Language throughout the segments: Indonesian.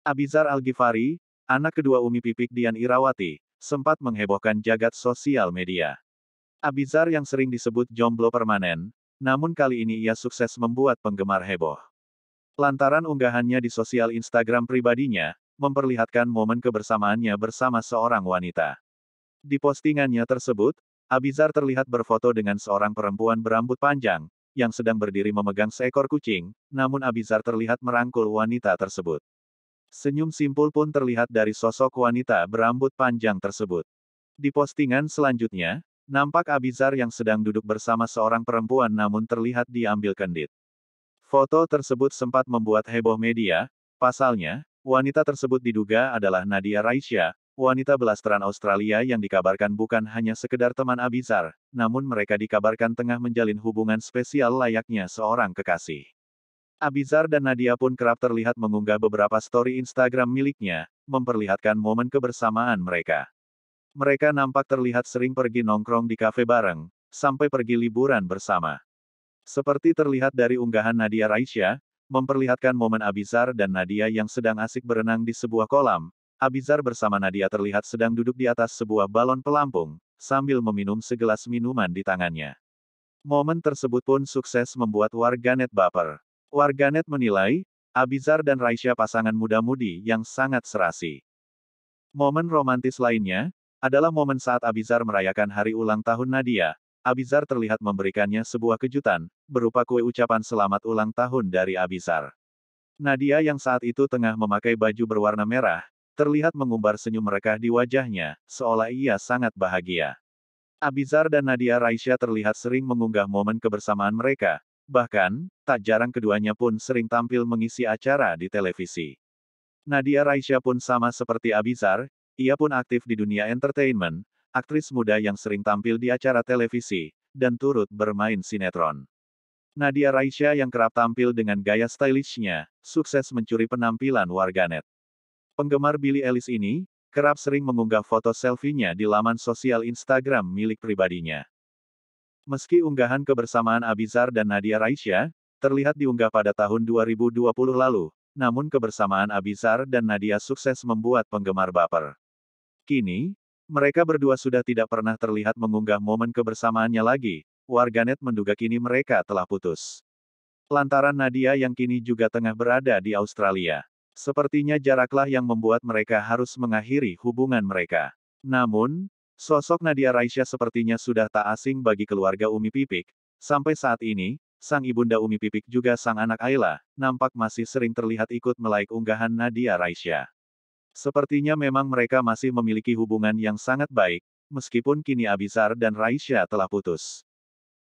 Abizar Al-Ghifari, anak kedua Umi Pipik Dian Irawati, sempat menghebohkan jagat sosial media. Abizar yang sering disebut jomblo permanen, namun kali ini ia sukses membuat penggemar heboh. Lantaran unggahannya di sosial Instagram pribadinya, memperlihatkan momen kebersamaannya bersama seorang wanita. Di postingannya tersebut, Abizar terlihat berfoto dengan seorang perempuan berambut panjang, yang sedang berdiri memegang seekor kucing, namun Abizar terlihat merangkul wanita tersebut. Senyum simpul pun terlihat dari sosok wanita berambut panjang tersebut. Di postingan selanjutnya, nampak Abizar yang sedang duduk bersama seorang perempuan namun terlihat diambil kendit. Foto tersebut sempat membuat heboh media, pasalnya, wanita tersebut diduga adalah Nadia Raisya, wanita belasteran Australia yang dikabarkan bukan hanya sekedar teman Abizar, namun mereka dikabarkan tengah menjalin hubungan spesial layaknya seorang kekasih. Abizar dan Nadia pun kerap terlihat mengunggah beberapa story Instagram miliknya, memperlihatkan momen kebersamaan mereka. Mereka nampak terlihat sering pergi nongkrong di kafe bareng, sampai pergi liburan bersama. Seperti terlihat dari unggahan Nadia Raisya, memperlihatkan momen Abizar dan Nadia yang sedang asik berenang di sebuah kolam, Abizar bersama Nadia terlihat sedang duduk di atas sebuah balon pelampung, sambil meminum segelas minuman di tangannya. Momen tersebut pun sukses membuat warganet baper. Warganet menilai, Abizar dan Raisya pasangan muda-mudi yang sangat serasi. Momen romantis lainnya, adalah momen saat Abizar merayakan hari ulang tahun Nadia. Abizar terlihat memberikannya sebuah kejutan, berupa kue ucapan selamat ulang tahun dari Abizar. Nadia yang saat itu tengah memakai baju berwarna merah, terlihat mengumbar senyum mereka di wajahnya, seolah ia sangat bahagia. Abizar dan Nadia Raisya terlihat sering mengunggah momen kebersamaan mereka, Bahkan, tak jarang keduanya pun sering tampil mengisi acara di televisi. Nadia Raisya pun sama seperti Abizar, ia pun aktif di dunia entertainment, aktris muda yang sering tampil di acara televisi, dan turut bermain sinetron. Nadia Raisya yang kerap tampil dengan gaya stylishnya, sukses mencuri penampilan warganet. Penggemar Billy Ellis ini, kerap sering mengunggah foto selfie-nya di laman sosial Instagram milik pribadinya. Meski unggahan kebersamaan Abizar dan Nadia Raisya, terlihat diunggah pada tahun 2020 lalu, namun kebersamaan Abizar dan Nadia sukses membuat penggemar baper. Kini, mereka berdua sudah tidak pernah terlihat mengunggah momen kebersamaannya lagi, warganet menduga kini mereka telah putus. Lantaran Nadia yang kini juga tengah berada di Australia. Sepertinya jaraklah yang membuat mereka harus mengakhiri hubungan mereka. Namun, Sosok Nadia Raisya sepertinya sudah tak asing bagi keluarga Umi Pipik. Sampai saat ini, sang ibunda Umi Pipik juga sang anak Ayla, nampak masih sering terlihat ikut melaik unggahan Nadia Raisya. Sepertinya memang mereka masih memiliki hubungan yang sangat baik, meskipun kini Abizar dan Raisya telah putus.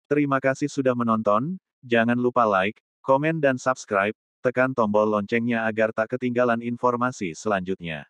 Terima kasih sudah menonton, jangan lupa like, komen dan subscribe, tekan tombol loncengnya agar tak ketinggalan informasi selanjutnya.